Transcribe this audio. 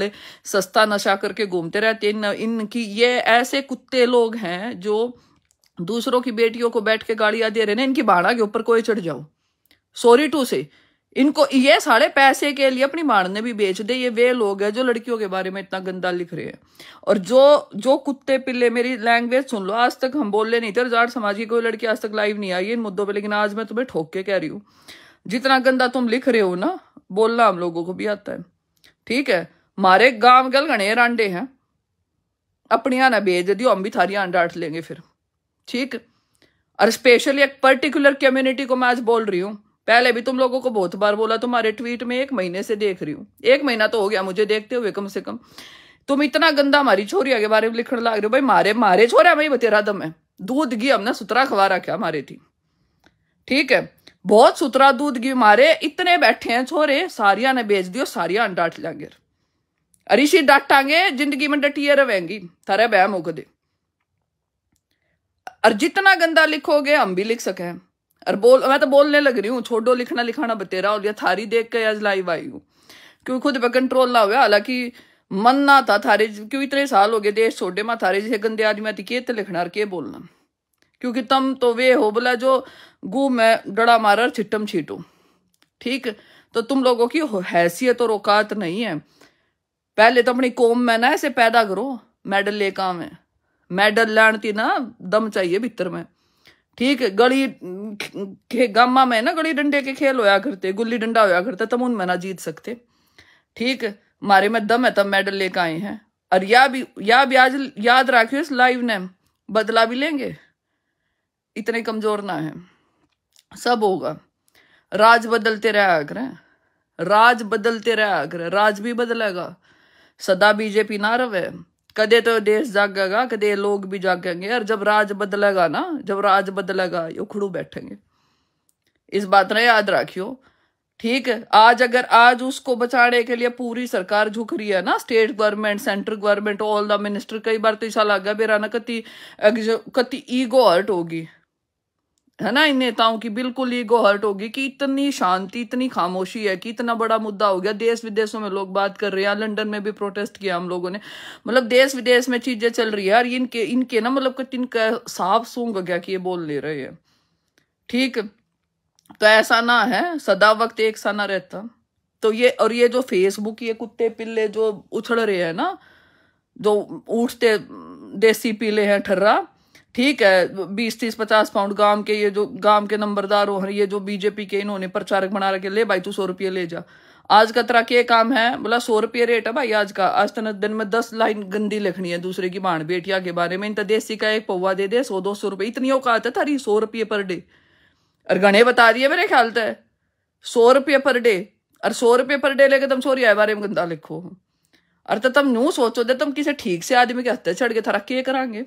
वाले सस्ता नशा करके घूमते रहते हैं तो इनकी ये ऐसे कुत्ते लोग हैं जो दूसरों की बेटियों को बैठ के गाड़ियां दे रहे हैं इनकी बाणा के ऊपर कोई चढ़ जाओ सॉरी टू से इनको ये सारे पैसे के लिए अपनी माड़ ने भी बेच दे ये वे लोग हैं जो लड़कियों के बारे में इतना गंदा लिख रहे हैं और जो जो कुत्ते पिल्ले मेरी लैंग्वेज सुन लो आज तक हम बोल नहीं थे जाट समाज की कोई लड़की आज तक लाइव नहीं आई इन मुद्दों पे लेकिन आज मैं तुम्हें ठोक के कह रही हूं जितना गंदा तुम लिख रहे हो ना बोलना हम लोगों को भी आता है ठीक है मारे गांव गल गणेर आंडे हैं अपनी आना भेज दियो हम भी थारी अंडा अट लेंगे फिर ठीक और स्पेशली एक पर्टिकुलर कम्युनिटी को मैं आज बोल रही हूँ पहले भी तुम लोगों को बहुत बार बोला तुम्हारे ट्वीट में एक महीने से देख रही हूँ एक महीना तो हो गया मुझे देखते हुए कम से कम तुम इतना गंदा हमारी छोरिया के बारे में लिखने लग रहे हो भाई मारे मारे छोरा भाई बतेरा दम है दूध घी हमने सुतरा खवा रखा मारे थी ठीक है बहुत सुतरा दूध घी मारे इतने बैठे हैं छोरे सारिया ने बेच दियो सारिया अंडाट लागिर अरिशी डांटांगे जिंदगी में डटिए रहेंगी थारे बह मुख दे और जितना गंदा लिखोगे हम भी लिख सके और बोल मैं तो बोलने लग रही हूँ छोड़ो लिखना लिखाना बतेरा हो गया थारी देख के आज लाइव आई हूँ क्योंकि खुद पे कंट्रोल ना हुआ हालांकि मन ना था थारे क्यों इतने साल हो गए देश छोटे माँ थारे जैसे गंदे आदमी आती तो के लिखना और के बोलना क्योंकि तुम तो वे हो बोला जो गु मैं डड़ा मार छिट्टम छीटू ठीक तो तुम लोगों की हैसियत और औकात नहीं है पहले तो अपनी कौम में ना ऐसे पैदा करो मेडल ले काम है मेडल लैंड थी ना दम चाहिए भीतर में ठीक है गली गामा में ना गली डंडे के खेल होया करते गुल्ली डंडा होया करते तब उनमें ना जीत सकते ठीक मारे में दम है तब मेडल लेके आए हैं और या भी या भी आज याद रखियो इस लाइव ने बदला भी लेंगे इतने कमजोर ना है सब होगा राज बदलते रहे करें राज बदलते रहे करें राज भी बदलेगा सदा बीजेपी ना रवे कदे तो देश जागेगा कदे लोग भी जागेंगे और जब राज बदलेगा ना जब राज बदलेगा ये उखड़ू बैठेंगे इस बात ने याद रखियो ठीक है आज अगर आज उसको बचाने के लिए पूरी सरकार झुक रही है ना state government central government all the minister कई बार तो ऐसा लगा मेरा ना कति कति ईगो हर्ट होगी है ना इन नेताओं की बिल्कुल ईगो हर्ट होगी कि इतनी शांति इतनी खामोशी है कि इतना बड़ा मुद्दा हो गया देश विदेशों में लोग बात कर रहे हैं लंदन में भी प्रोटेस्ट किया हम लोगों ने मतलब देश विदेश में चीजें चल रही है और इनके इनके ना मतलब इनका साफ सूंग गया कि ये बोल ले रहे हैं ठीक तो ऐसा ना है सदा वक्त एक सा ना रहता तो ये और ये जो फेसबुक ये कुत्ते पिल्ले जो उछड़ रहे हैं ना जो उठते देसी पीले हैं ठर्रा ठीक है बीस तीस पचास पाउंड गांव के ये जो गांव के नंबरदार हो ये जो बीजेपी के इन्होंने प्रचारक बना रखे ले भाई तू सौ रुपये ले जा आज का तरह के काम है बोला सौ रुपये रेट है भाई आज का आज तक दिन में दस लाइन गंदी लिखनी है दूसरे की बाण बेटिया के बारे में इन तो देसी का एक पौवा दे दे सौ दो सौ रुपये इतनी औकात है थारी सौ रुपये पर डे और गणे बता दिए मेरे ख्याल से सौ रुपये पर डे और सौ रुपये पर डे लेके तुम छोरी आए बारे में गंदा लिखो और तो तुम यूं सोचो दे तुम किसी ठीक से आदमी के हथे चढ़ के थारा के करांगे